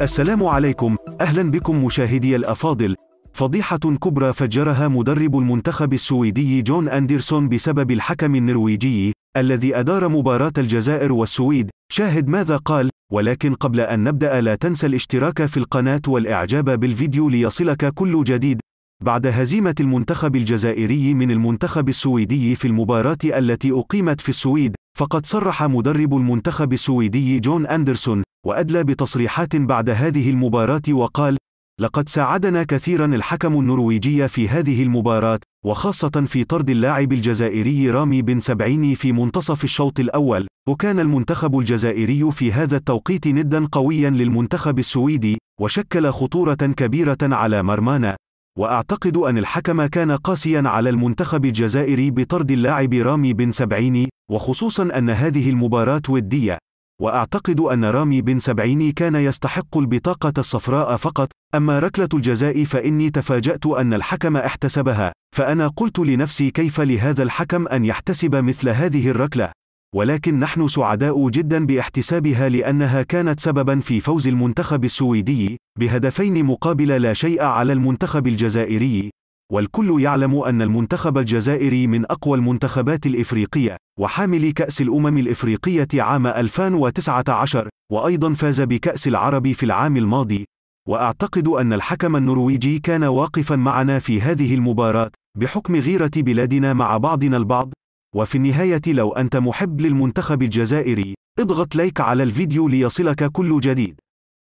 السلام عليكم أهلا بكم مشاهدي الأفاضل فضيحة كبرى فجرها مدرب المنتخب السويدي جون أندرسون بسبب الحكم النرويجي الذي أدار مباراة الجزائر والسويد شاهد ماذا قال ولكن قبل أن نبدأ لا تنسى الاشتراك في القناة والإعجاب بالفيديو ليصلك كل جديد بعد هزيمة المنتخب الجزائري من المنتخب السويدي في المباراة التي أقيمت في السويد فقد صرح مدرب المنتخب السويدي جون أندرسون وأدلى بتصريحات بعد هذه المباراة وقال: لقد ساعدنا كثيرا الحكم النرويجي في هذه المباراة وخاصة في طرد اللاعب الجزائري رامي بن سبعيني في منتصف الشوط الأول وكان المنتخب الجزائري في هذا التوقيت ندا قويا للمنتخب السويدي وشكل خطورة كبيرة على مرمانا وأعتقد أن الحكم كان قاسيا على المنتخب الجزائري بطرد اللاعب رامي بن سبعيني وخصوصا أن هذه المباراة ودية، وأعتقد أن رامي بن سبعيني كان يستحق البطاقة الصفراء فقط، أما ركلة الجزاء فإني تفاجأت أن الحكم احتسبها، فأنا قلت لنفسي كيف لهذا الحكم أن يحتسب مثل هذه الركلة، ولكن نحن سعداء جدا باحتسابها لأنها كانت سببا في فوز المنتخب السويدي بهدفين مقابل لا شيء على المنتخب الجزائري، والكل يعلم أن المنتخب الجزائري من أقوى المنتخبات الإفريقية، وحامل كأس الأمم الإفريقية عام 2019 وأيضا فاز بكأس العرب في العام الماضي وأعتقد أن الحكم النرويجي كان واقفا معنا في هذه المباراة بحكم غيرة بلادنا مع بعضنا البعض وفي النهاية لو أنت محب للمنتخب الجزائري اضغط لايك على الفيديو ليصلك كل جديد